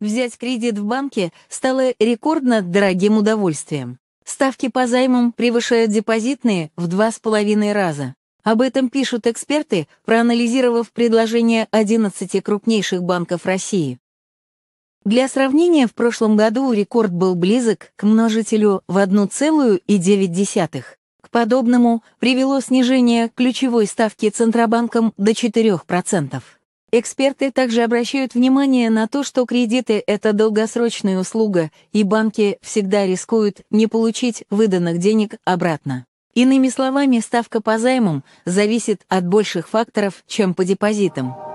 Взять кредит в банке стало рекордно дорогим удовольствием. Ставки по займам превышают депозитные в два с половиной раза. Об этом пишут эксперты, проанализировав предложение 11 крупнейших банков России. Для сравнения, в прошлом году рекорд был близок к множителю в 1,9. К подобному привело снижение ключевой ставки Центробанком до 4%. Эксперты также обращают внимание на то, что кредиты — это долгосрочная услуга, и банки всегда рискуют не получить выданных денег обратно. Иными словами, ставка по займам зависит от больших факторов, чем по депозитам.